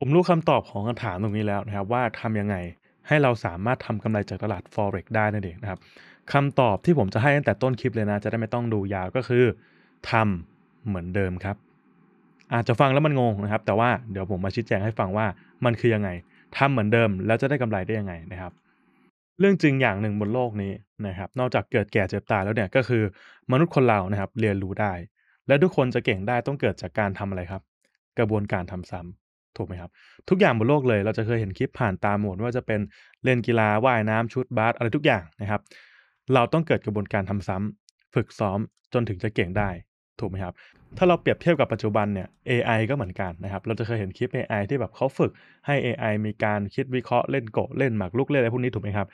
ผมรู้คำตอบของคำถามตรงนี้แล้วนะครับว่าทำยังไงให้เราสามารถทำกำไรจากตลาด forex ได้นั่นเองนะครับคำตอบที่ผมจะให้ตั้งแต่ต้นคลิป เลยนะจะได้ไม่ต้องดูยาวก็คือทำเหมือนเดิมครับ อาจจะฟังแล้วมันงงนะครับ แต่ว่าเดี๋ยวผมมาชี้แจงให้ฟังว่ามันคือยังไงทำเหมือนเดิม แล้วจะได้กำไรได้ยังไงนะครับ เรื่องจริงอย่างหนึ่งบนโลกนี้นะครับนอกจากเกิดแก่เจ็บตายแล้วเนี่ยก็คือมนุษย์คนเรานะครับ เรียนรู้ได้ และทุกคนจะเก่งได้ต้องเกิดจากการทำอะไรครับ กระบวนการทำซ้ถูกไหมครับทุกอย่างบนโลกเลยเราจะเคยเห็นคลิปผ่านตามหมดว่าจะเป็นเล่นกีฬาว่ายน้ำชุดบาสอะไรทุกอย่างนะครับเราต้องเกิดกระบวนการทำซ้ำ ฝึกซ้อมจนถึงจะเก่งได้ถูกไหมครับถ้าเราเปรียบเทียบกับปัจจุบันเนี่ย AI ก็เหมือนกันนะครับเราจะเคยเห็นคลิป AI ที่แบบเขาฝึกให้ AI มีการคิดวิเคราะห์เล่นโกะเล่นหมากลุกเล่นอะไรพวกนี้ถูกไหมครับ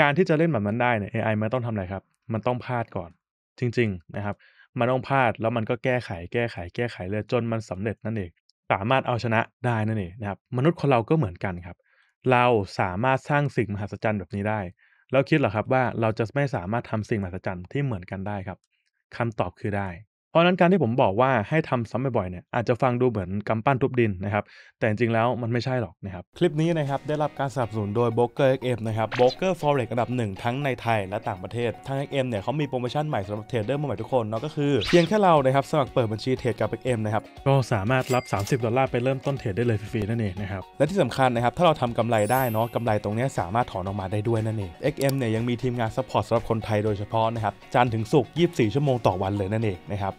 การที่จะเล่นแบบนั้นได้เนี่ย AI มันต้องทำอะไรครับมันต้องพลาดก่อน จริงๆนะครับมันต้องพลาดแล้วมันก็แก้ไขแก้ไขแก้ไขเลยจนมันสำเร็จนั่นเองสามารถเอาชนะได้นั่นเองนะครับ มนุษย์คนเราก็เหมือนกันครับ เราสามารถสร้างสิ่งมหัศจรรย์แบบนี้ได้ แล้วคิดเหรอครับว่าเราจะไม่สามารถทำสิ่งมหัศจรรย์ที่เหมือนกันได้ครับ คำตอบคือได้เพราะนั้นการที่ผมบอกว่าให้ทำซ้ำบ่อยๆเนี่ย อาจจะฟังดูเหมือนกำปั้นทุบดินนะครับ แต่จริงๆแล้วมันไม่ใช่หรอกนะครับ คลิปนี้นะครับ ได้รับการสนับสนุนโดย b r o k e r XM นะครับ b r o k e r Forex อันดับหนึ่ง ทั้งในไทยและต่างประเทศทาง XM เนี่ยเขามีโปรโมชั่นใหม่สำหรับเทรดเดอร์มือใหม่ทุกคน เนาะก็คือเพียงแค่เรานะครับสมัครเปิดบัญชีเทรดกับ XM นะครับก็สามารถรับ 30ดอลลาร์ไปเริ่มต้นเทรดได้เลยฟรีๆนั่นเองนะครับและที่สำคัญนะครับถ้าเราทำกำไรได้เนาะกำไรตรงนี้สามารถถอนออกมาได้ด้วยนั่นเอง XM เนี่ยยังมีทีมงานซัพพอร์ตสำหรับคนไทยโดยเฉพาะนะครับจันถึงศุกร์24 ชั่วโมงต่อวันเลยนั่นเองนะครับ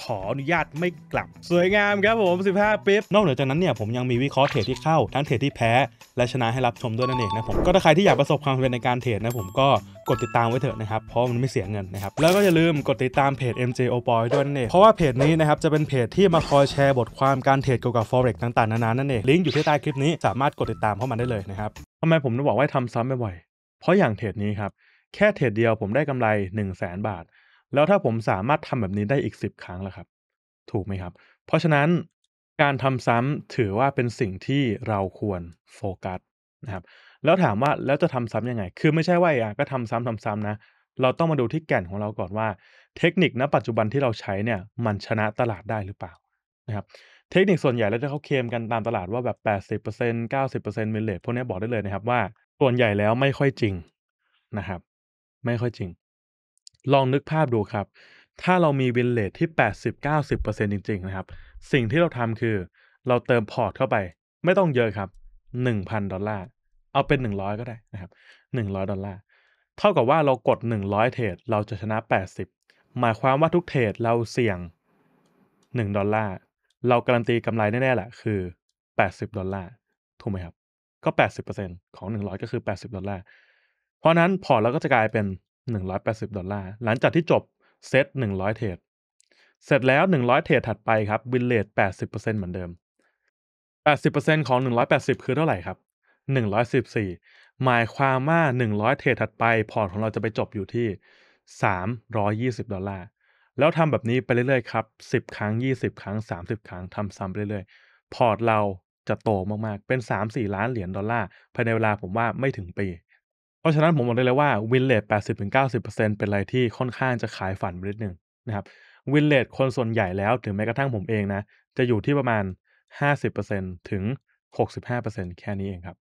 ขออนุญาตไม่กลับสวยงามครับผม 15ปิ๊บนอกเหนือจากนั้นเนี่ย ผมยังมีวิเคราะห์เทรดที่เข้า ทั้งเทรดที่แพ้ และชนะให้รับชมด้วยนั่นเองนะผม ก็ถ้าใครที่อยากประสบความสำเร็จในการเทรดนะผมก็กดติดตามไว้เถอะนะครับ เพราะมันไม่เสียเงินนะครับ แล้วก็อย่าลืมกดติดตามเพจ MJ o b o y ด้วยนั่นเองเพราะว่าเพจนี้นะครับจะเป็นเพจที่มาคอยแชร์บทความการเทรดเกี่ยวกับ forex ต่าง ๆ นานา นั่นเอง ลิงก์อยู่ที่ใต้คลิปนี้ สามารถกดติดตามเข้ามาได้เลยนะครับทำไมผมต้องบอกว่าทำซ้ำบ่อยๆเพราะอย่างเทรดนี้ครับแค่เทรดเดียวผมได้กำไร 1 0 0 0 0แบาทแล้วถ้าผมสามารถทำแบบนี้ได้อีก 10 ครั้งแล้วครับ ถูกไหมครับ เพราะฉะนั้นการทำซ้ำถือว่าเป็นสิ่งที่เราควรโฟกัสนะครับ แล้วถามว่าแล้วจะทำซ้ํำยังไง คือไม่ใช่ว่าอ่ะก็ทำซ้ำทำซ้ำนะเราต้องมาดูที่แก่นของเราก่อนว่า เทคนิคณ ปัจจุบันที่เราใช้เนี่ย มันชนะตลาดได้หรือเปล่านะครับ เทคนิคส่วนใหญ่แล้วจะเขาเคมกันตามตลาดว่าแบบ 80% 90%มิลเลตพวกนี้บอกได้เลยนะครับว่า ส่วนใหญ่แล้วไม่ค่อยจริงนะครับ ไม่ค่อยจริงลองนึกภาพดูครับ ถ้าเรามีวินเลทที่ 80-90%จริง ๆ นะครับ สิ่งที่เราทำคือ เราเติมพอร์ตเข้าไป ไม่ต้องเยอะครับ 1,000 ดอลลาร์ เอาเป็น 100 ก็ได้นะครับ 100 ดอลลาร์ เท่ากับว่าเรากด 100 เทรดเราจะชนะ 80 หมายความว่าทุกเทรดเราเสี่ยง 1 ดอลลาร์ เราการันตีกำไรแน่ ๆ แหละ คือ 80 ดอลลาร์ ถูกไหมครับ ก็80%ของ100ก็คือ80ดอลลาร์เพราะนั้นพอร์ตเราก็จะกลายเป็น180 ดอลลาร์หลังจากที่จบเซต100 เทรดเสร็จแล้ว 100 เทรดถัดไปครับวินเลท80%เหมือนเดิม 80%ของ 180 คือเท่าไหร่ครับ 114 หมายความว่า 100เทรดถัดไป พอร์ตของเราจะไปจบอยู่ที่ 320 ดอลลาร์แล้วทำแบบนี้ไปเรื่อยๆครับ 10 ครั้ง 20 ครั้ง 30 ครั้งทำซ้ำไปเรื่อยๆ พอร์ตเราจะโตมากๆ เป็น 3-4 ล้านเหรียญดอลลาร์ภายในเวลาผมว่าไม่ถึงปีเพราะฉะนั้นผมบอกได้เลยว่าวินเลทแปดสิบถึงเก้าสิบเปอร์เซ็นเป็นอะไรที่ค่อนข้างจะขายฝันไปนิดนึงนะครับวินเลทคนส่วนใหญ่แล้วถึงแม้กระทั่งผมเองนะจะอยู่ที่ประมาณห้าสิบเปอร์เซ็นถึงหกสิบห้าเปอร์เซ็นแค่นี้เองครับ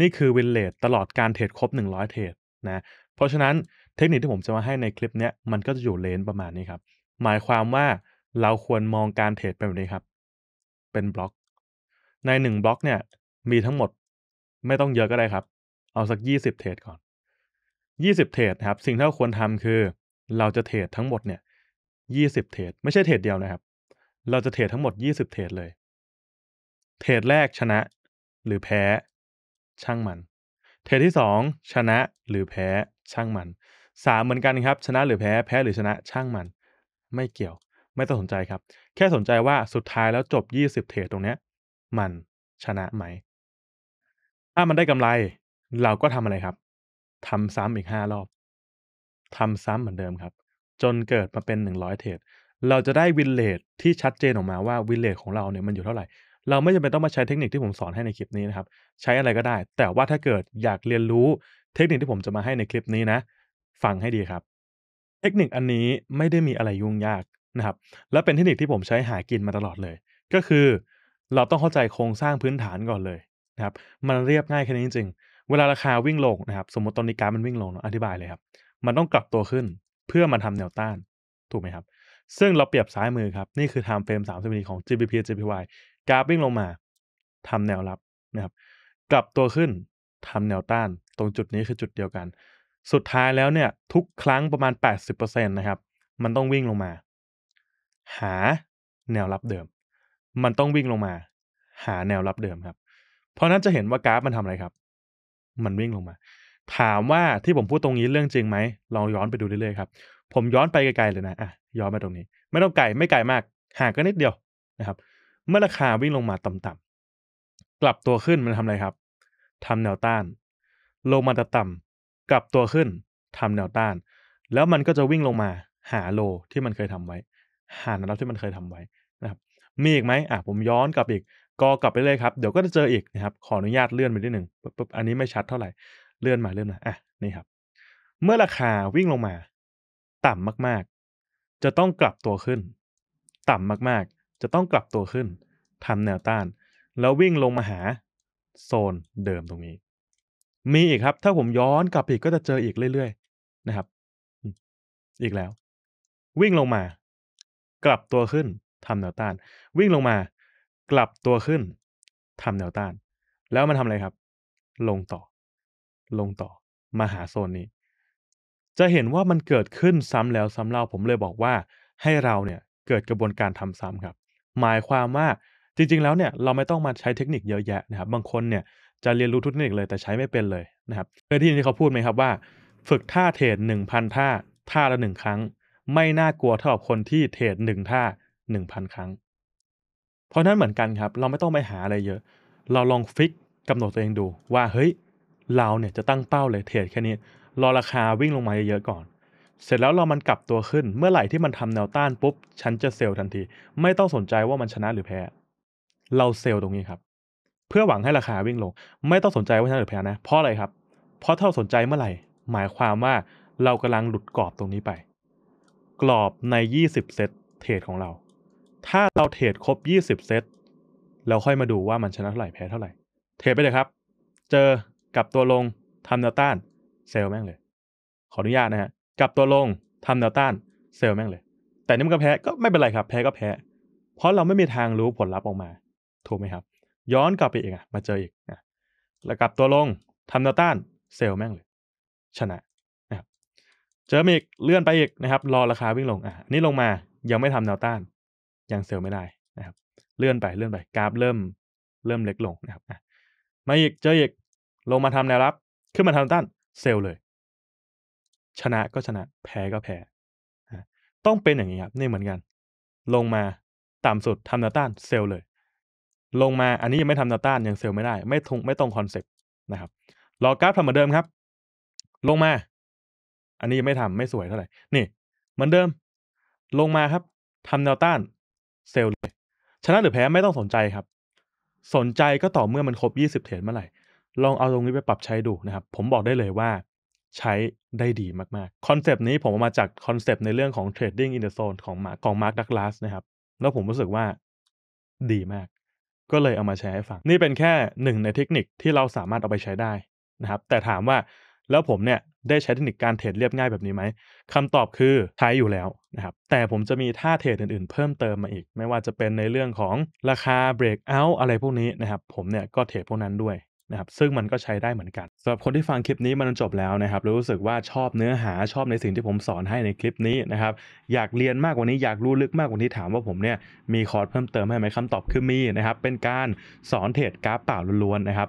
นี่คือวินเลทตลอดการเทรดครบหนึ่งร้อยเทรดนะเพราะฉะนั้นเทคนิคที่ผมจะมาให้ในคลิปเนี้ยมันก็จะอยู่เลนประมาณนี้ครับหมายความว่าเราควรมองการเทรดเป็นแบบนี้ครับ เป็นบล็อก ในหนึ่งบล็อกเนี่ยมีทั้งหมดไม่ต้องเยอะก็ได้ครับเอาสักยี่สิบเทรดก่อนยี่สิบเทรดครับ สิ่งที่เราควรทำคือ เราจะเทรดทั้งหมดเนี่ยยี่สิบเทรดไม่ใช่เทรดเดียวนะครับ เราจะเทรดทั้งหมดยี่สิบเทรดเลย เทรดแรกชนะหรือแพ้ ช่างมันเทรดที่สองชนะหรือแพ้ช่างมันสามเหมือนกันครับ ชนะหรือแพ้ แพ้หรือชนะช่างมัน ไม่เกี่ยว ไม่ต้องสนใจครับ แค่สนใจว่าสุดท้ายแล้วจบยี่สิบเทรดตรงเนี้ยมันชนะไหมถ้ามันได้กำไรเราก็ทำอะไรครับ ทำซ้ำอีกห้ารอบ ทำซ้ำเหมือนเดิมครับ จนเกิดมาเป็น 100 เทรดเราจะได้วินเลทที่ชัดเจนออกมาว่าวินเลทของเราเนี่ยมันอยู่เท่าไหร่ เราไม่จำเป็นต้องมาใช้เทคนิคที่ผมสอนให้ในคลิปนี้นะครับ ใช้อะไรก็ได้ แต่ว่าถ้าเกิดอยากเรียนรู้เทคนิคที่ผมจะมาให้ในคลิปนี้นะ ฟังให้ดีครับ เทคนิคอันนี้ไม่ได้มีอะไรยุ่งยากนะครับ และเป็นเทคนิคที่ผมใช้หากินมาตลอดเลย ก็คือเราต้องเข้าใจโครงสร้างพื้นฐานก่อนเลยนะครับ มันเรียบง่ายแค่นี้จริงๆเวลาราคาวิ่งลงนะครับ สมมติตอนนี้การมันวิ่งลงเนาะอธิบายเลยครับ มันต้องกลับตัวขึ้นเพื่อมาทำแนวต้านถูกไหมครับ ซึ่งเราเปรียบซ้ายมือครับ นี่คือ time frame 3 0นาทีของ GBP j p y กราฟวิ่งลงมา ทำแนวรับนะครับ กลับตัวขึ้นทำแนวต้านตรงจุดนี้คือจุดเดียวกัน สุดท้ายแล้วเนี่ยทุกครั้งประมาณ 80%นะครับมันต้องวิ่งลงมา หาแนวรับเดิม มันต้องวิ่งลงมา หาแนวรับเดิมครับเพราะนั้นจะเห็นว่ากราฟมันทำอะไรครับมันวิ่งลงมา ถามว่าที่ผมพูดตรงนี้เรื่องจริงไหมลองย้อนไปดูเรื่อยๆครับ ผมย้อนไปไกลๆเลยนะอ่ะย้อนมาตรงนี้ ไม่ต้องไกลไม่ไกลมากห่างกันนิดเดียวนะครับ เมื่อราคาวิ่งลงมาต่ำๆกลับตัวขึ้นมันทำอะไรครับ ทำแนวต้านลงมาต่ำกลับตัวขึ้นทำแนวต้าน แล้วมันก็จะวิ่งลงมา หาโลที่มันเคยทำไว้ หาแนวรับที่มันเคยทำไว้นะครับ มีอีกไหมอ่ะผมย้อนกลับอีกก็กลับไปเลยครับ เดี๋ยวก็จะเจออีกนะครับ ขออนุญาตเลื่อนไปนิดหนึ่งปุ๊บอันนี้ไม่ชัดเท่าไหร่เลื่อนมาเลื่อนมาอ่ะนี่ครับ เมื่อราคาวิ่งลงมา ต่ำมากๆ จะต้องกลับตัวขึ้น ต่ำมากๆ จะต้องกลับตัวขึ้นทำแนวต้าน แล้ววิ่งลงมาหา โซนเดิมตรงนี้ มีอีกครับ ถ้าผมย้อนกลับอีกก็จะเจออีกเรื่อยๆนะครับ อีกแล้ว วิ่งลงมา กลับตัวขึ้นทำแนวต้าน วิ่งลงมากลับตัวขึ้นทำแนวต้าน แล้วมันทำอะไรครับ ลงต่อ ลงต่อมาหาโซนนี้ จะเห็นว่ามันเกิดขึ้นซ้ำแล้ว ซ้ำเล่าผมเลยบอกว่า ให้เราเนี่ยเกิดกระบวนการทำซ้ำครับ หมายความว่า จริงๆ แล้วเนี่ย เราไม่ต้องมาใช้เทคนิคเยอะแยะนะครับบางคนเนี่ยจะเรียนรู้ทุกเทคนิคเลยแต่ใช้ไม่เป็นเลยนะครับเคยได้ยินที่เขาพูดไหมครับว่าฝึกท่าเทรดหนึ่งพันท่า ท่าละหนึ่งครั้ง ไม่น่ากลัวเท่ากับคนที่เทรดหนึ่งท่าหนึ่งพันครั้งเพราะนั้นเหมือนกันครับ เราไม่ต้องไปหาอะไรเยอะ เราลองฟิกกำหนดตัวเองดูว่าเฮ้ย เราเนี่ยจะตั้งเป้าเลยเทรดแค่นี้รอราคาวิ่งลงมาเยอะๆก่อน เสร็จแล้วเรามันกลับตัวขึ้นเมื่อไหร่ที่มันทำแนวต้านปุ๊บ ฉันจะเซลล์ทันทีไม่ต้องสนใจว่ามันชนะหรือแพ้ เราเซลล์ตรงนี้ครับ เพื่อหวังให้ราคาวิ่งลงไม่ต้องสนใจว่าชนะหรือแพ้นะเพราะอะไรครับเพราะถ้าเราสนใจเมื่อไหร่ หมายความว่าเรากำลังหลุดกรอบตรงนี้ไป กรอบใน20เซตเทรดของเราถ้าเราเทรดครบ 20เซตแล้วค่อยมาดูว่ามันชนะเท่าไหร่แพ้เท่าไหร่ เทรดไปเลยครับ เจอกับตัวลงทำแนวต้านเซลแม่งเลย ขออนุญาตนะฮะกับตัวลงทำแนวต้านเซลแม่งเลย แต่นี่มันก็แพ้ก็ไม่เป็นไรครับแพ้ก็แพ้ เพราะเราไม่มีทางรู้ผลลัพธ์ออกมา ถูกไหมครับ ย้อนกลับไปอีกอ่ะมาเจออีกนะแล้วกลับตัวลงทำแนวต้าน เซลแม่งเลย ชนะนะครับเจออีกเลื่อนไปอีกนะครับ รอราคาวิ่งลงอ่ะ นี่ลงมายังไม่ทำแนวต้านยังเซลล์ไม่ได้นะครับ เลื่อนไปเลื่อนไปกราฟเริ่ม เริ่มเล็กลงนะครับมาอีกเจออีก ลงมาทำแนวรับ ขึ้นมาทำต้าน เซลเลย ชนะก็ชนะแพ้ก็แพ้ต้องเป็นอย่างนี้ครับนี่เหมือนกัน ลงมา ต่ำสุดทำแนวต้าน เซลเลย ลงมาอันนี้ยังไม่ทำแนวต้านยังเซลไม่ได้ ไม่ตรงไม่ตรงคอนเซ็ปต์นะครับรอกราฟทำเหมือนเดิมครับ ลงมา อันนี้ยังไม่ทำไม่สวยเท่าไหร่นี่ เหมือนเดิม ลงมาครับ ทำแนวต้านเซลล์เลยชนะหรือแพ้ไม่ต้องสนใจครับ สนใจก็ต่อเมื่อมันครบ 20 เทรดเมื่อไหร่ ลองเอาตรงนี้ไปปรับใช้ดูนะครับ ผมบอกได้เลยว่าใช้ได้ดีมากๆ คอนเซปต์นี้ผมมาจากคอนเซปต์ในเรื่องของ Trading in the Zone ของมาของมาร์คดักลาสนะครับแล้วผมรู้สึกว่าดีมาก ก็เลยเอามาแชร์ให้ฟัง นี่เป็นแค่หนึ่งในเทคนิคที่เราสามารถเอาไปใช้ได้นะครับ แต่ถามว่าแล้วผมเนี่ยได้ใช้เทคนิคการเทรดเรียบง่ายแบบนี้ไหมคำตอบคือใช้อยู่แล้วนะครับแต่ผมจะมีท่าเทรดอื่นๆเพิ่มเติมมาอีก ไม่ว่าจะเป็นในเรื่องของราคาเบรกเอาท์อะไรพวกนี้นะครับ ผมเนี่ยก็เทรดพวกนั้นด้วยนะครับซึ่งมันก็ใช้ได้เหมือนกันสำหรับคนที่ฟังคลิปนี้มันจบแล้วนะครับ รู้สึกว่าชอบเนื้อหาชอบในสิ่งที่ผมสอนให้ในคลิปนี้นะครับ อยากเรียนมากกว่านี้อยากรู้ลึกมากกว่านี้ถามว่าผมเนี่ยมีคอร์สเพิ่มเติมให้ไหมคำตอบคือมีนะครับ เป็นการสอนเทรดกราฟเปล่าล้วนๆนะครับ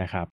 นะครับ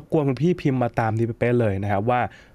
บกวนคุณพี่พิมพ์มาตามนี่เป๊ะเลยนะครับว่า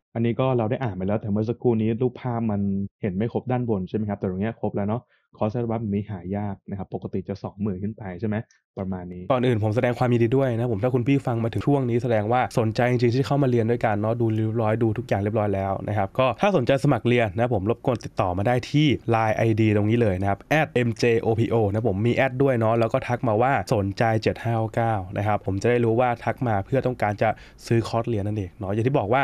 บอันนี้ก็เราได้อ่านไปแล้วแต่เมื่อสักครู่นี้รูปภาพมันเห็นไม่ครบด้านบนใช่ไหมครับแต่ตรงนี้ครบแล้วเนาะคอร์สอั์บั้มนี้หายากนะครับปกติจะ2มื่นขึ้นไปใช่ไหมประมาณนี้ ก่อนอื่นผมแสดงความยินดีด้วยนะผมถ้าคุณพี่ฟังมาถึงช่วงนี้แสดงว่าสนใจจริงๆ ที่เข้ามาเรียนด้วยกันเนาะดูเรียบร้อยดูทุกอย่างเรียบร้อยแล้วนะครับก็ถ้าสนใจสมัครเรียนนะผมรบกวนติดต่อมาได้ที่ Line ID ตรงนี้เลยนะครับ @mjopo นะผมมีแอดด้วยเนาะแล้วก็ทักมาว่าสนใจ7599นะครับผมจะได้รู้ว่าทักมาเพื่อต้องการจะซื้อคอร์สเรียนนั่นเองเนาะอย่างที่บอกว่า